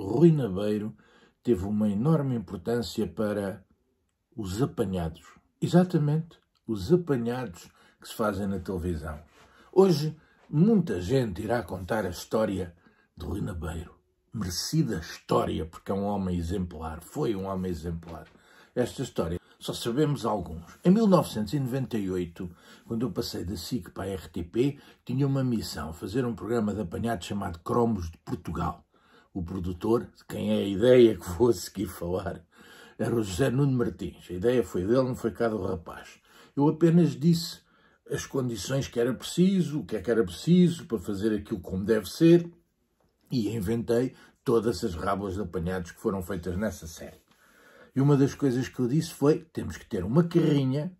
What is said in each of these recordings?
Rui Nabeiro teve uma enorme importância para os apanhados. Exatamente, os apanhados que se fazem na televisão. Hoje, muita gente irá contar a história de Rui Nabeiro. Merecida história, porque é um homem exemplar, foi um homem exemplar. Esta história só sabemos alguns. Em 1998, quando eu passei da SIC para a RTP, tinha uma missão, fazer um programa de apanhados chamado Cromos de Portugal o produtor, quem é a ideia que vou seguir falar, era o José Nuno Martins. A ideia foi dele, não foi cá do rapaz. Eu apenas disse as condições que era preciso, o que é que era preciso para fazer aquilo como deve ser, e inventei todas as rábulas de apanhados que foram feitas nessa série. E uma das coisas que eu disse foi, temos que ter uma carrinha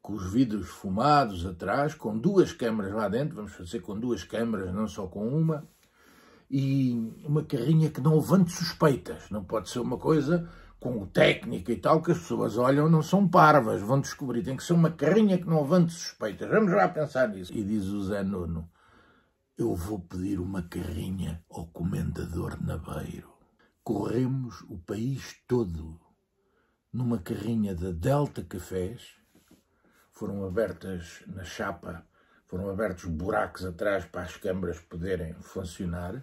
com os vidros fumados atrás, com duas câmaras lá dentro, vamos fazer com duas câmaras, não só com uma, e uma carrinha que não levante suspeitas. Não pode ser uma coisa com técnica e tal, que as pessoas olham, não são parvas, vão descobrir. Tem que ser uma carrinha que não levante suspeitas. Vamos lá pensar nisso. E diz o Zé Nuno, eu vou pedir uma carrinha ao comendador Naveiro. Corremos o país todo numa carrinha da Delta Cafés, foram abertas na chapa foram abertos buracos atrás para as câmaras poderem funcionar,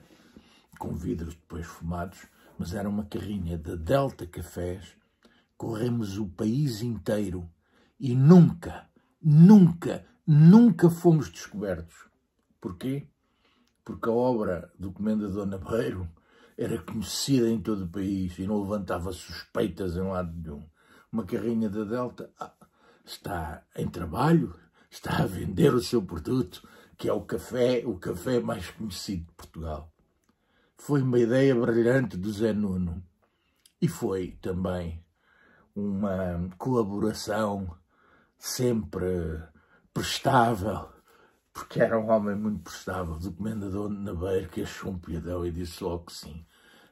com vidros depois fumados, mas era uma carrinha da de Delta Cafés. Corremos o país inteiro e nunca, nunca, nunca fomos descobertos. Porquê? Porque a obra do Comendador Nabeiro era conhecida em todo o país e não levantava suspeitas em lado nenhum. Uma carrinha da Delta ah, está em trabalho, está a vender o seu produto, que é o café, o café mais conhecido de Portugal. Foi uma ideia brilhante do Zé Nuno e foi também uma colaboração sempre prestável, porque era um homem muito prestável, do comendador Nabeiro, que achou um piadão e disse logo que sim,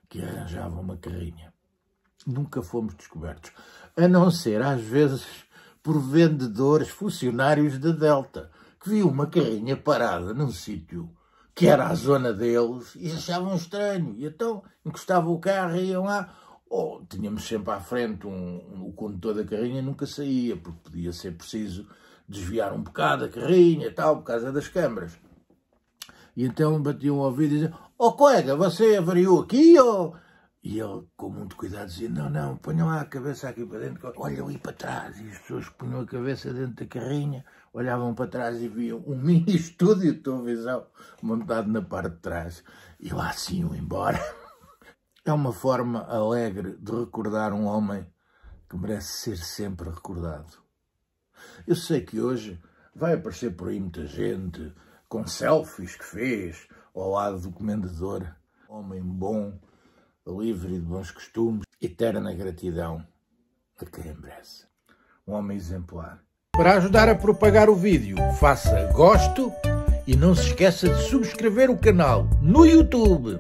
que arranjava uma carrinha. Nunca fomos descobertos, a não ser às vezes por vendedores funcionários da Delta, que viu uma carrinha parada num sítio que era a zona deles e achavam estranho. E então encostavam o carro e iam lá. Oh, tínhamos sempre à frente um, um, o condutor da carrinha nunca saía, porque podia ser preciso desviar um bocado a carrinha e tal, por causa das câmaras. E então batiam ao ouvido e diziam, ó oh, colega, você avariou aqui ou e ele, com muito cuidado, dizia, não, não, ponham a cabeça aqui para dentro, olham aí para trás. E as pessoas que punham a cabeça dentro da carrinha, olhavam para trás e viam um mini estúdio de televisão montado na parte de trás. E lá sim iam embora. É uma forma alegre de recordar um homem que merece ser sempre recordado. Eu sei que hoje vai aparecer por aí muita gente com selfies que fez ao lado do comendador. Homem bom, livre de bons costumes, eterna gratidão a quem merece. Um homem exemplar. Para ajudar a propagar o vídeo, faça gosto e não se esqueça de subscrever o canal no YouTube.